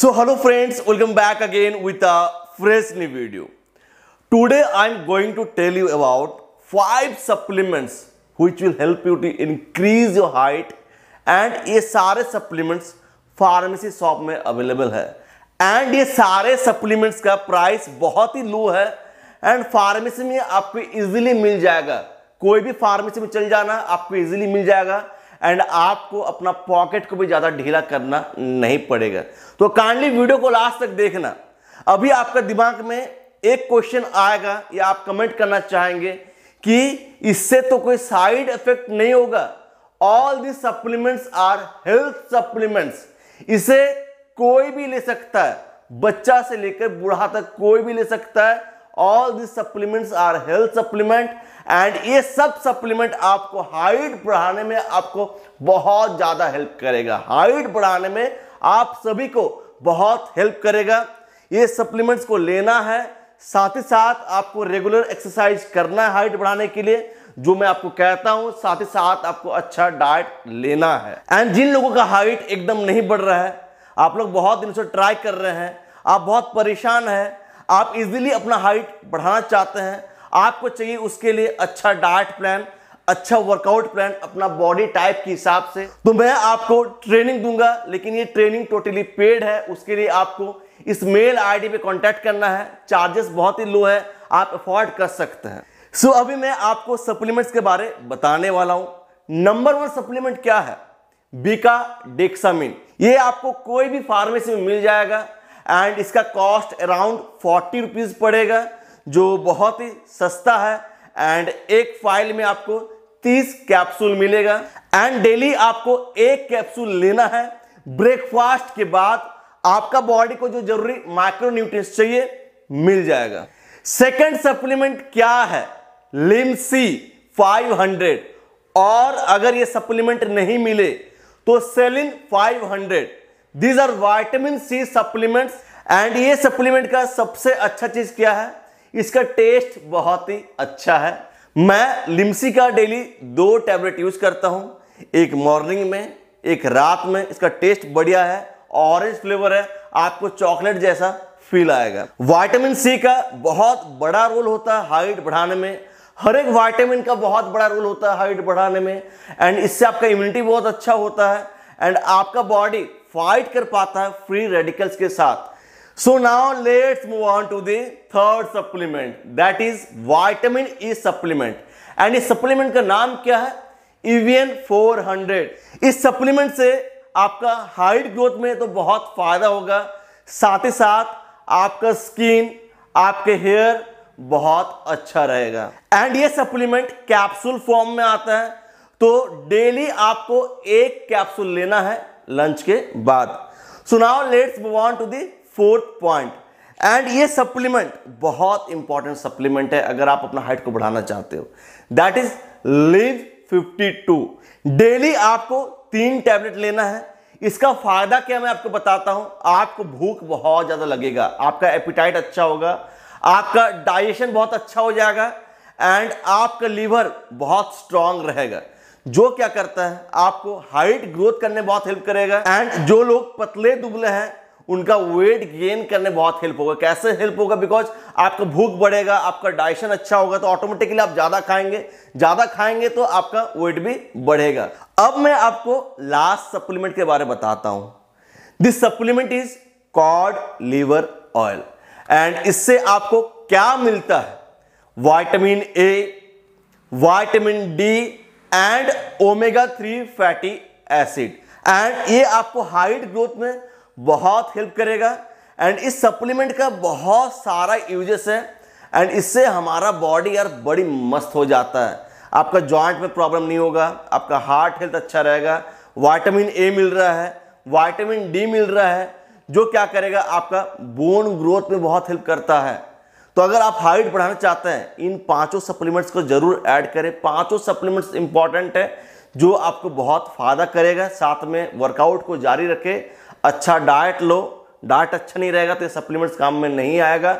So hello friends, welcome back again with a fresh new video. Today I am going to tell you about 5 supplements which will help you to increase your height and ये सारे supplements pharmacy shop में available है and ये सारे supplements का price बहुत ही लो है and pharmacy में आपको इजीली मिल जाएगा कोई भी फार्मेसी में चल जाना आपको इजीली मिल जाएगा एंड आपको अपना पॉकेट को भी ज़्यादा ढीला करना नहीं पड़ेगा तो काइंडली वीडियो को लास्ट तक देखना अभी आपका दिमाग में एक क्वेश्चन आएगा या आप कमेंट करना चाहेंगे कि इससे तो कोई साइड इफेक्ट नहीं होगा all the supplements are health supplements इसे कोई भी ले सकता है बच्चा से लेकर बूढ़ा तक कोई भी ले सकता है all this supplements are health supplement and ये सब सप्लीमेंट आपको हाइट बढ़ाने में आपको बहुत ज़्यादा हेल्प करेगा हाइट बढ़ाने में आप सभी को बहुत हेल्प करेगा ये सप्लीमेंट्स को लेना है साथ ही साथ आपको रेगुलर एक्सरसाइज करना है हाइट बढ़ाने के लिए जो मैं आपको कहता हूं साथ ही साथ आपको अच्छा डाइट लेना है एंड जिन लोगों का हाइट एकदम नहीं बढ़ रहा है आप लोग बहुत दिन से ट्राई कर रहे हैं आप बहुत परेशान हैं आप इजीली अपना हाइट बढ़ाना चाहते हैं आपको चाहिए उसके लिए अच्छा डाइट प्लान अच्छा वर्कआउट प्लान अपना बॉडी टाइप के हिसाब से तो मैं आपको ट्रेनिंग दूंगा लेकिन ये ट्रेनिंग टोटली पेड है उसके लिए आपको इस मेल आईडी पे कांटेक्ट करना है चार्जेस बहुत ही लो है आप अफोर्ड कर सकते हैं सो so, अभी मैं आपको सप्लीमेंट्स के बारे बताने वाला हूं नंबर वन सप्लीमेंट क्या है बीका डेक्सामिन ये आपको कोई भी फार्मेसी में मिल जाएगा एंड इसका कॉस्ट अराउंड फोर्टी रुपीज़ पड़ेगा जो बहुत ही सस्ता है एंड एक फाइल में आपको तीस कैप्सूल मिलेगा एंड डेली आपको एक कैप्सूल लेना है ब्रेकफास्ट के बाद आपका बॉडी को जो जरूरी माइक्रोन्यूट्रिय चाहिए मिल जाएगा सेकेंड सप्लीमेंट क्या है लिमसी 500 और अगर ये सप्लीमेंट नहीं मिले तो Celin 500 these are vitamin C supplements and ये सप्लीमेंट का सबसे अच्छा चीज क्या है इसका टेस्ट बहुत ही अच्छा है मैं लिम्सी का डेली दो टैबलेट यूज करता हूं एक मॉर्निंग में एक रात में इसका टेस्ट बढ़िया है ऑरेंज फ्लेवर है आपको चॉकलेट जैसा फील आएगा वाइटामिन सी का बहुत बड़ा रोल होता है हाइट बढ़ाने में हर एक वाइटामिन का बहुत बड़ा रोल होता है हाइट बढ़ाने में एंड इससे आपका इम्यूनिटी बहुत अच्छा होता है एंड आपका बॉडी फाइट कर पाता है फ्री रेडिकल्स के साथ so now let's move on to third supplement that is vitamin E supplement and इस सप्लीमेंट का नाम क्या है इवियन 400 इस सप्लीमेंट से आपका हाइट ग्रोथ में तो बहुत फायदा होगा साथ ही साथ आपका स्किन आपके हेयर बहुत अच्छा रहेगा एंड ये सप्लीमेंट कैप्सूल फॉर्म में आता है तो डेली आपको एक कैप्सूल लेना है लंच के बाद सुनाओ let's move on to the fourth point and ये सप्लीमेंट बहुत इंपॉर्टेंट सप्लीमेंट है अगर आप अपना हाइट को बढ़ाना चाहते हो दैट इज लिव 52 डेली आपको तीन टैबलेट लेना है इसका फायदा क्या मैं आपको बताता हूं आपको भूख बहुत ज्यादा लगेगा आपका एपिटाइट अच्छा होगा आपका डाइजेशन बहुत अच्छा हो जाएगा एंड आपका लीवर बहुत स्ट्रांग रहेगा जो क्या करता है आपको हाइट ग्रोथ करने बहुत हेल्प करेगा एंड जो लोग पतले दुबले हैं उनका वेट गेन करने बहुत हेल्प होगा कैसे हेल्प होगा बिकॉज आपका भूख बढ़ेगा आपका डाइशन अच्छा होगा तो ऑटोमेटिकली आप ज़्यादा खाएंगे ज़्यादा खाएंगे तो आपका वेट भी बढ़ेगा अब मैं आपको लास्ट सप्लीमेंट के बारे में बताता हूं this supplement is cod liver oil and इससे आपको क्या मिलता है vitamin A vitamin D and omega three fatty acid and ये आपको हाइट ग्रोथ में बहुत हेल्प करेगा एंड इस सप्लीमेंट का बहुत सारा यूजेस है एंड इससे हमारा बॉडी यार बड़ी मस्त हो जाता है आपका जॉइंट में प्रॉब्लम नहीं होगा आपका हार्ट हेल्थ अच्छा रहेगा वाइटामिन ए मिल रहा है वाइटामिन डी मिल रहा है जो क्या करेगा आपका बोन ग्रोथ में बहुत हेल्प करता है तो अगर आप हाइट बढ़ाना चाहते हैं इन पांचों सप्लीमेंट्स को जरूर ऐड करें पांचों सप्लीमेंट्स इंपॉर्टेंट है जो आपको बहुत फायदा करेगा साथ में वर्कआउट को जारी रखें अच्छा डाइट लो डाइट अच्छा नहीं रहेगा तो ये सप्लीमेंट्स काम में नहीं आएगा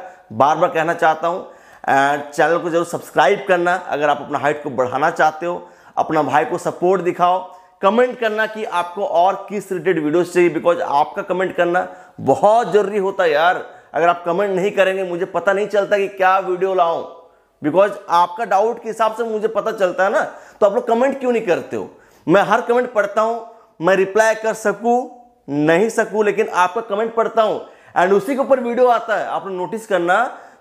बार बार कहना चाहता हूँ एंड चैनल को जरूर सब्सक्राइब करना अगर आप अपना हाइट को बढ़ाना चाहते हो अपना भाई को सपोर्ट दिखाओ कमेंट करना कि आपको और किस रिलेटेड वीडियोज चाहिए बिकॉज आपका कमेंट करना बहुत ज़रूरी होता है यार अगर आप कमेंट नहीं करेंगे मुझे पता नहीं चलता कि क्या वीडियो लाऊं बिकॉज आपका डाउट के हिसाब से मुझे पता चलता है ना तो आप लोग कमेंट क्यों नहीं करते हो मैं हर कमेंट पढ़ता हूं मैं रिप्लाई कर सकूं नहीं सकूं लेकिन आपका कमेंट पढ़ता हूं एंड उसी के ऊपर वीडियो आता है आप लोग नोटिस करना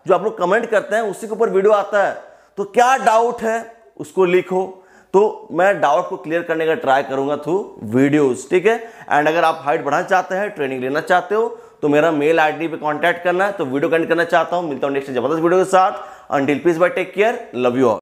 जो आप लोग कमेंट करते हैं उसी के ऊपर वीडियो आता है तो क्या डाउट है उसको लिखो तो मैं डाउट को क्लियर करने का ट्राई करूंगा थ्रू वीडियोस ठीक है एंड अगर आप हाइट बढ़ाना चाहते हैं ट्रेनिंग लेना चाहते हो तो मेरा मेल आईडी पे कांटेक्ट करना है तो वीडियो कनेक्ट करना चाहता हूँ मिलता हूँ नेक्स्ट जबरदस्त वीडियो के साथ अंडिल please bye take care love you all